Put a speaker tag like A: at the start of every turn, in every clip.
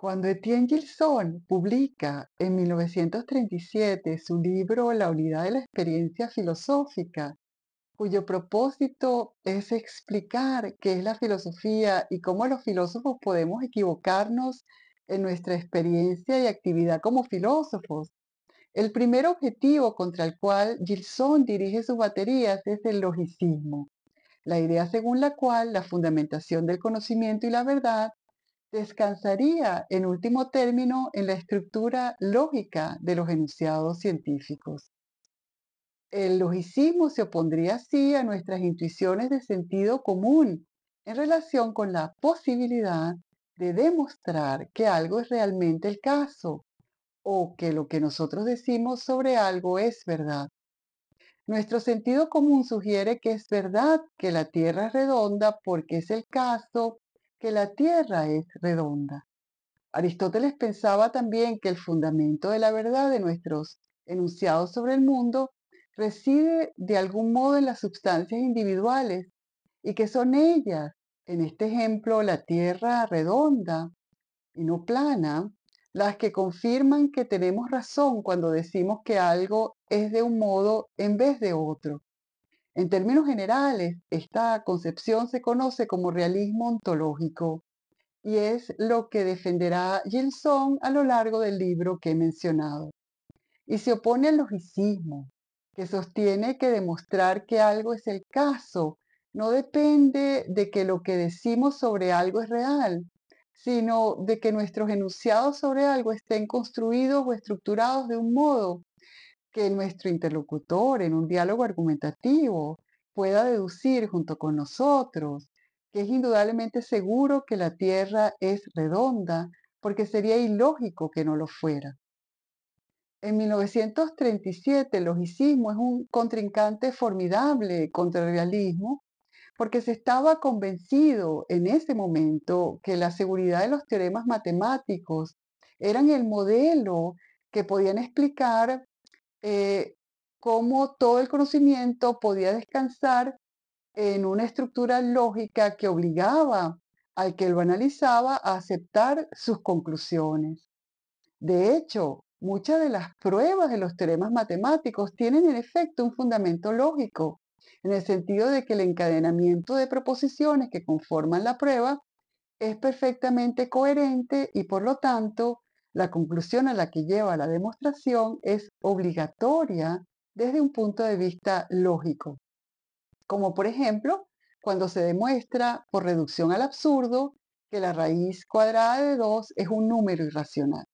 A: Cuando Etienne Gilson publica en 1937 su libro La unidad de la experiencia filosófica, cuyo propósito es explicar qué es la filosofía y cómo los filósofos podemos equivocarnos en nuestra experiencia y actividad como filósofos. El primer objetivo contra el cual Gilson dirige sus baterías es el logicismo, la idea según la cual la fundamentación del conocimiento y la verdad descansaría en último término en la estructura lógica de los enunciados científicos. El logicismo se opondría así a nuestras intuiciones de sentido común en relación con la posibilidad de demostrar que algo es realmente el caso o que lo que nosotros decimos sobre algo es verdad. Nuestro sentido común sugiere que es verdad que la Tierra es redonda porque es el caso que la Tierra es redonda. Aristóteles pensaba también que el fundamento de la verdad de nuestros enunciados sobre el mundo reside de algún modo en las sustancias individuales y que son ellas, en este ejemplo la Tierra redonda y no plana, las que confirman que tenemos razón cuando decimos que algo es de un modo en vez de otro. En términos generales, esta concepción se conoce como realismo ontológico y es lo que defenderá Gilson a lo largo del libro que he mencionado. Y se opone al logicismo, que sostiene que demostrar que algo es el caso no depende de que lo que decimos sobre algo es real, sino de que nuestros enunciados sobre algo estén construidos o estructurados de un modo que nuestro interlocutor en un diálogo argumentativo pueda deducir junto con nosotros que es indudablemente seguro que la Tierra es redonda, porque sería ilógico que no lo fuera. En 1937 el logicismo es un contrincante formidable contra el realismo, porque se estaba convencido en ese momento que la seguridad de los teoremas matemáticos eran el modelo que podían explicar eh, cómo todo el conocimiento podía descansar en una estructura lógica que obligaba al que lo analizaba a aceptar sus conclusiones. De hecho, muchas de las pruebas de los teoremas matemáticos tienen en efecto un fundamento lógico, en el sentido de que el encadenamiento de proposiciones que conforman la prueba es perfectamente coherente y por lo tanto la conclusión a la que lleva la demostración es obligatoria desde un punto de vista lógico, como por ejemplo cuando se demuestra por reducción al absurdo que la raíz cuadrada de 2 es un número irracional.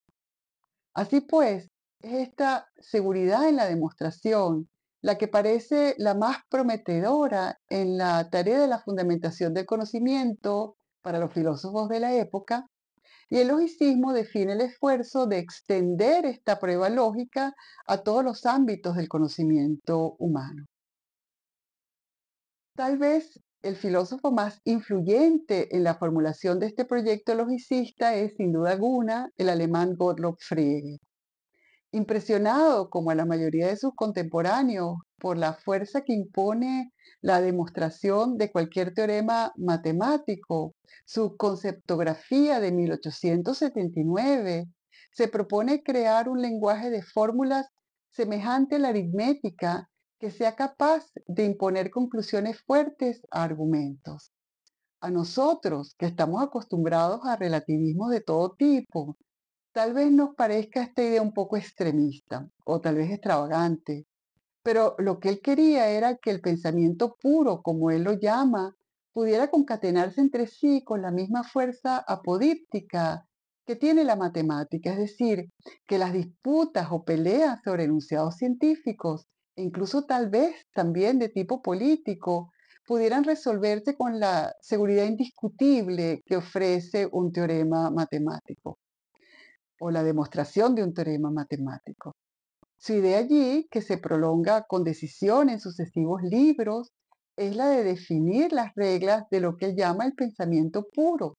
A: Así pues, es esta seguridad en la demostración la que parece la más prometedora en la tarea de la fundamentación del conocimiento para los filósofos de la época y el logicismo define el esfuerzo de extender esta prueba lógica a todos los ámbitos del conocimiento humano. Tal vez el filósofo más influyente en la formulación de este proyecto logicista es, sin duda alguna, el alemán Gottlob Frege. Impresionado, como a la mayoría de sus contemporáneos, por la fuerza que impone la demostración de cualquier teorema matemático. Su conceptografía de 1879 se propone crear un lenguaje de fórmulas semejante a la aritmética que sea capaz de imponer conclusiones fuertes a argumentos. A nosotros, que estamos acostumbrados a relativismos de todo tipo, tal vez nos parezca esta idea un poco extremista o tal vez extravagante, pero lo que él quería era que el pensamiento puro, como él lo llama, pudiera concatenarse entre sí con la misma fuerza apodíptica que tiene la matemática, es decir, que las disputas o peleas sobre enunciados científicos, e incluso tal vez también de tipo político, pudieran resolverse con la seguridad indiscutible que ofrece un teorema matemático o la demostración de un teorema matemático. Su idea allí que se prolonga con decisión en sucesivos libros, es la de definir las reglas de lo que llama el pensamiento puro,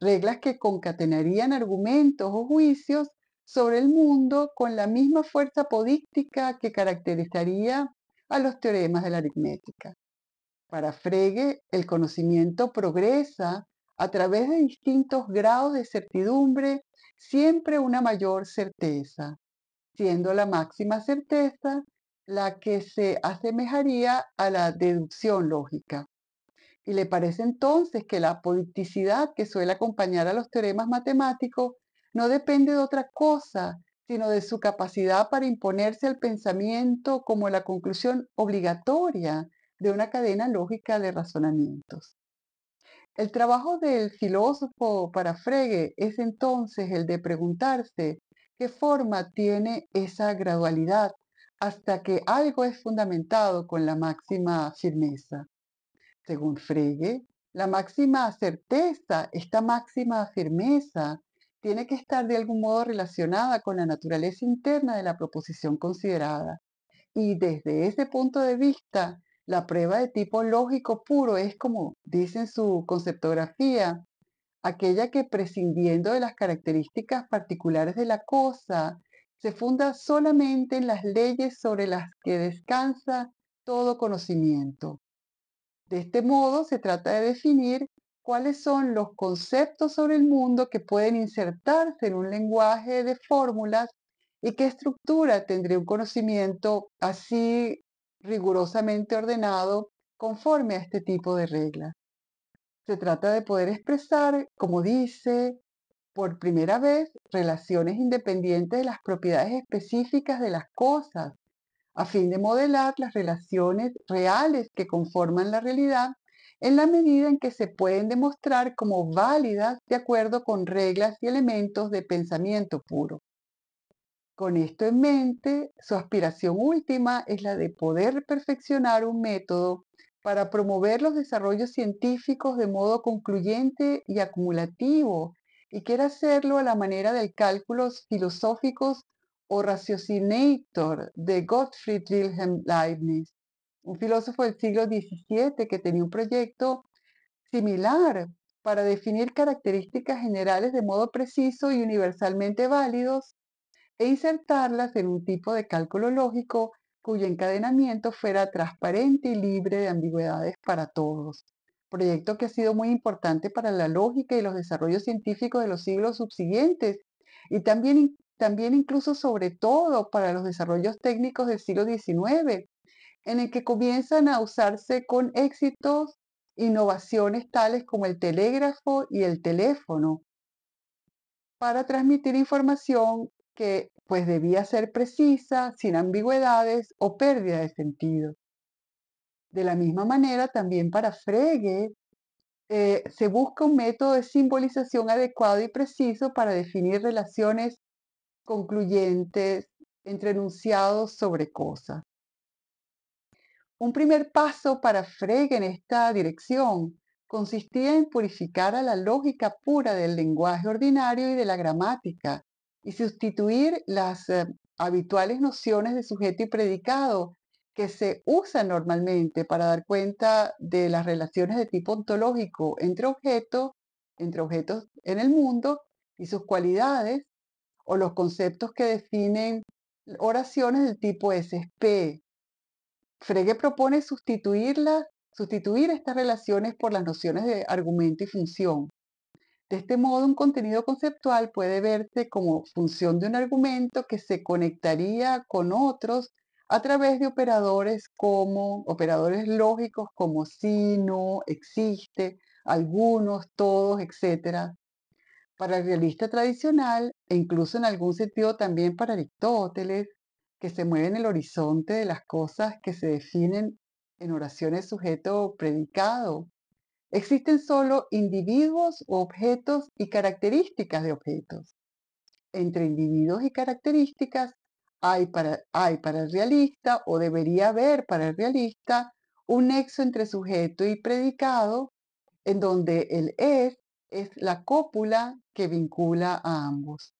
A: reglas que concatenarían argumentos o juicios sobre el mundo con la misma fuerza podística que caracterizaría a los teoremas de la aritmética. Para Frege, el conocimiento progresa a través de distintos grados de certidumbre, siempre una mayor certeza siendo la máxima certeza la que se asemejaría a la deducción lógica. Y le parece entonces que la politicidad que suele acompañar a los teoremas matemáticos no depende de otra cosa, sino de su capacidad para imponerse al pensamiento como la conclusión obligatoria de una cadena lógica de razonamientos. El trabajo del filósofo para Frege es entonces el de preguntarse ¿Qué forma tiene esa gradualidad hasta que algo es fundamentado con la máxima firmeza? Según Frege, la máxima certeza, esta máxima firmeza, tiene que estar de algún modo relacionada con la naturaleza interna de la proposición considerada. Y desde ese punto de vista, la prueba de tipo lógico puro es como dice en su conceptografía, aquella que prescindiendo de las características particulares de la cosa, se funda solamente en las leyes sobre las que descansa todo conocimiento. De este modo se trata de definir cuáles son los conceptos sobre el mundo que pueden insertarse en un lenguaje de fórmulas y qué estructura tendría un conocimiento así rigurosamente ordenado conforme a este tipo de reglas se trata de poder expresar, como dice, por primera vez, relaciones independientes de las propiedades específicas de las cosas, a fin de modelar las relaciones reales que conforman la realidad en la medida en que se pueden demostrar como válidas de acuerdo con reglas y elementos de pensamiento puro. Con esto en mente, su aspiración última es la de poder perfeccionar un método para promover los desarrollos científicos de modo concluyente y acumulativo, y quiere hacerlo a la manera de cálculos filosóficos o raciocinator de Gottfried Wilhelm Leibniz, un filósofo del siglo XVII que tenía un proyecto similar para definir características generales de modo preciso y universalmente válidos e insertarlas en un tipo de cálculo lógico cuyo encadenamiento fuera transparente y libre de ambigüedades para todos, proyecto que ha sido muy importante para la lógica y los desarrollos científicos de los siglos subsiguientes y también, también incluso sobre todo para los desarrollos técnicos del siglo XIX, en el que comienzan a usarse con éxitos innovaciones tales como el telégrafo y el teléfono para transmitir información que pues debía ser precisa, sin ambigüedades o pérdida de sentido. De la misma manera, también para Frege eh, se busca un método de simbolización adecuado y preciso para definir relaciones concluyentes entre enunciados sobre cosas. Un primer paso para Frege en esta dirección consistía en purificar a la lógica pura del lenguaje ordinario y de la gramática, y sustituir las eh, habituales nociones de sujeto y predicado que se usan normalmente para dar cuenta de las relaciones de tipo ontológico entre objetos, entre objetos en el mundo y sus cualidades, o los conceptos que definen oraciones del tipo SP. Frege propone sustituirlas, sustituir estas relaciones por las nociones de argumento y función. De este modo, un contenido conceptual puede verse como función de un argumento que se conectaría con otros a través de operadores como operadores lógicos como si, no, existe, algunos, todos, etc. Para el realista tradicional, e incluso en algún sentido también para Aristóteles, que se mueve en el horizonte de las cosas que se definen en oraciones sujeto predicado, Existen solo individuos o objetos y características de objetos. Entre individuos y características hay para, hay para el realista o debería haber para el realista un nexo entre sujeto y predicado en donde el es es la cópula que vincula a ambos.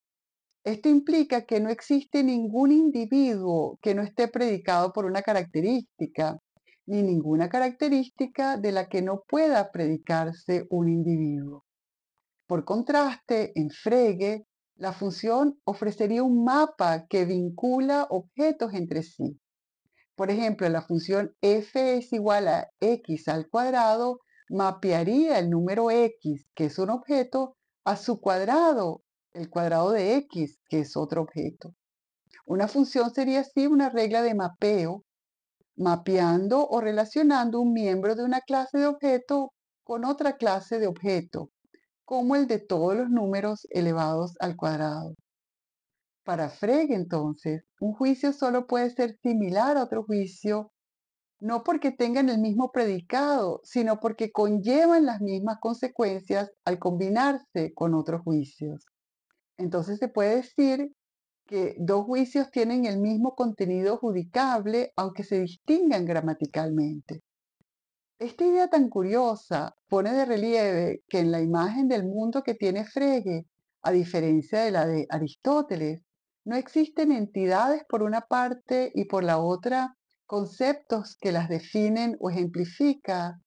A: Esto implica que no existe ningún individuo que no esté predicado por una característica ni ninguna característica de la que no pueda predicarse un individuo. Por contraste, en Frege, la función ofrecería un mapa que vincula objetos entre sí. Por ejemplo, la función f es igual a x al cuadrado mapearía el número x, que es un objeto, a su cuadrado, el cuadrado de x, que es otro objeto. Una función sería así una regla de mapeo mapeando o relacionando un miembro de una clase de objeto con otra clase de objeto, como el de todos los números elevados al cuadrado. Para Frege, entonces, un juicio solo puede ser similar a otro juicio, no porque tengan el mismo predicado, sino porque conllevan las mismas consecuencias al combinarse con otros juicios. Entonces se puede decir que dos juicios tienen el mismo contenido judicable, aunque se distingan gramaticalmente. Esta idea tan curiosa pone de relieve que en la imagen del mundo que tiene Frege, a diferencia de la de Aristóteles, no existen entidades por una parte y por la otra conceptos que las definen o ejemplifican,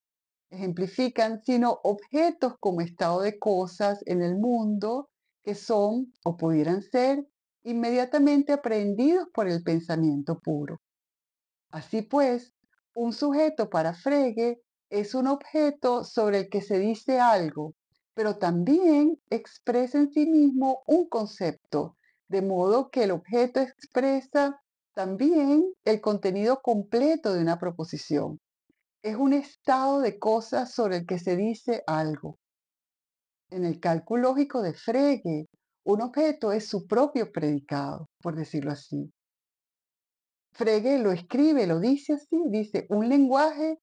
A: ejemplifican, sino objetos como estado de cosas en el mundo que son o pudieran ser inmediatamente aprendidos por el pensamiento puro. Así pues, un sujeto para Frege es un objeto sobre el que se dice algo, pero también expresa en sí mismo un concepto, de modo que el objeto expresa también el contenido completo de una proposición. Es un estado de cosas sobre el que se dice algo. En el cálculo lógico de Frege, un objeto es su propio predicado, por decirlo así. Frege lo escribe, lo dice así, dice, un lenguaje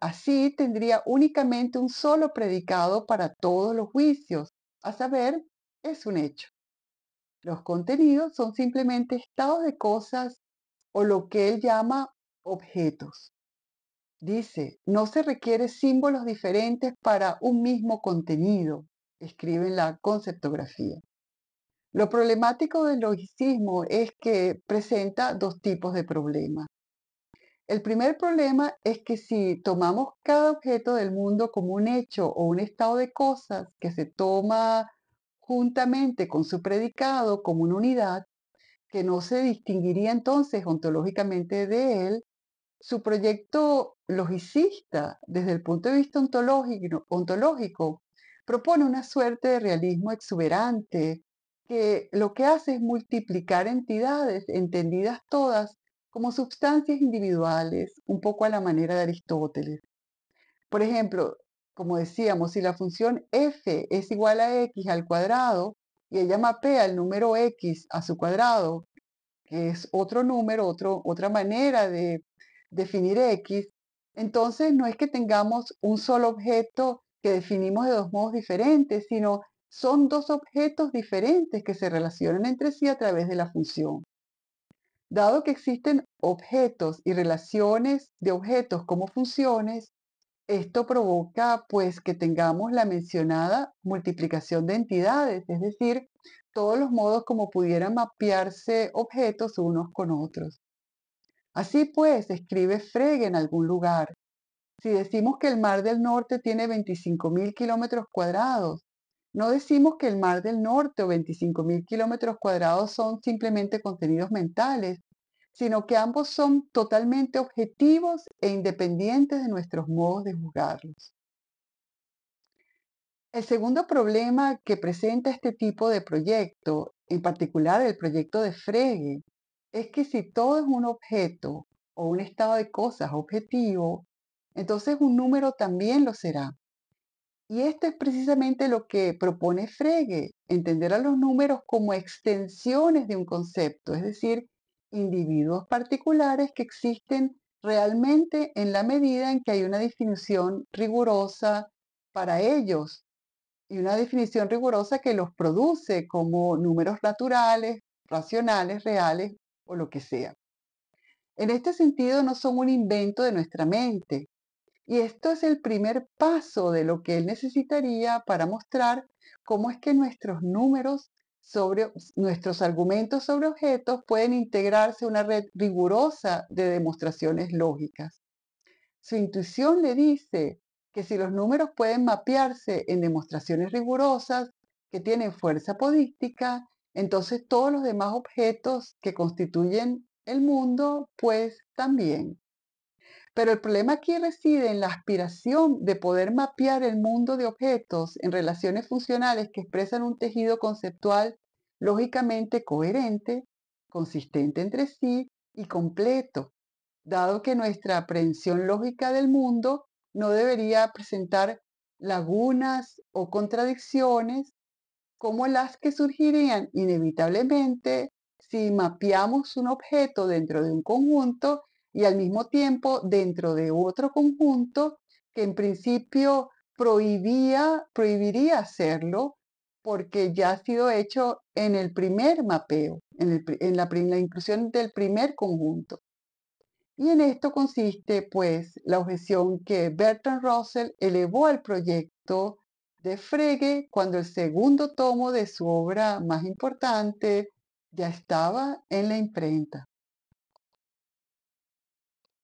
A: así tendría únicamente un solo predicado para todos los juicios, a saber, es un hecho. Los contenidos son simplemente estados de cosas o lo que él llama objetos. Dice, no se requiere símbolos diferentes para un mismo contenido, escribe en la conceptografía. Lo problemático del logicismo es que presenta dos tipos de problemas. El primer problema es que si tomamos cada objeto del mundo como un hecho o un estado de cosas que se toma juntamente con su predicado como una unidad, que no se distinguiría entonces ontológicamente de él, su proyecto logicista desde el punto de vista ontológico, ontológico propone una suerte de realismo exuberante, que lo que hace es multiplicar entidades, entendidas todas, como sustancias individuales, un poco a la manera de Aristóteles. Por ejemplo, como decíamos, si la función f es igual a x al cuadrado y ella mapea el número x a su cuadrado, que es otro número, otra manera de definir x, entonces no es que tengamos un solo objeto que definimos de dos modos diferentes, sino son dos objetos diferentes que se relacionan entre sí a través de la función. Dado que existen objetos y relaciones de objetos como funciones, esto provoca pues que tengamos la mencionada multiplicación de entidades, es decir, todos los modos como pudieran mapearse objetos unos con otros. Así pues, escribe Frege en algún lugar. Si decimos que el Mar del Norte tiene 25.000 kilómetros cuadrados, no decimos que el Mar del Norte o 25.000 kilómetros cuadrados son simplemente contenidos mentales, sino que ambos son totalmente objetivos e independientes de nuestros modos de juzgarlos. El segundo problema que presenta este tipo de proyecto, en particular el proyecto de Frege, es que si todo es un objeto o un estado de cosas objetivo, entonces un número también lo será. Y esto es precisamente lo que propone Frege, entender a los números como extensiones de un concepto, es decir, individuos particulares que existen realmente en la medida en que hay una definición rigurosa para ellos y una definición rigurosa que los produce como números naturales, racionales, reales o lo que sea. En este sentido, no son un invento de nuestra mente, y esto es el primer paso de lo que él necesitaría para mostrar cómo es que nuestros números sobre nuestros argumentos sobre objetos pueden integrarse a una red rigurosa de demostraciones lógicas. Su intuición le dice que si los números pueden mapearse en demostraciones rigurosas que tienen fuerza podística, entonces todos los demás objetos que constituyen el mundo, pues también. Pero el problema aquí reside en la aspiración de poder mapear el mundo de objetos en relaciones funcionales que expresan un tejido conceptual lógicamente coherente, consistente entre sí y completo, dado que nuestra aprehensión lógica del mundo no debería presentar lagunas o contradicciones como las que surgirían inevitablemente si mapeamos un objeto dentro de un conjunto y al mismo tiempo dentro de otro conjunto que en principio prohibía, prohibiría hacerlo porque ya ha sido hecho en el primer mapeo, en, la, inclusión del primer conjunto. Y en esto consiste pues la objeción que Bertrand Russell elevó al proyecto de Frege cuando el segundo tomo de su obra más importante ya estaba en la imprenta.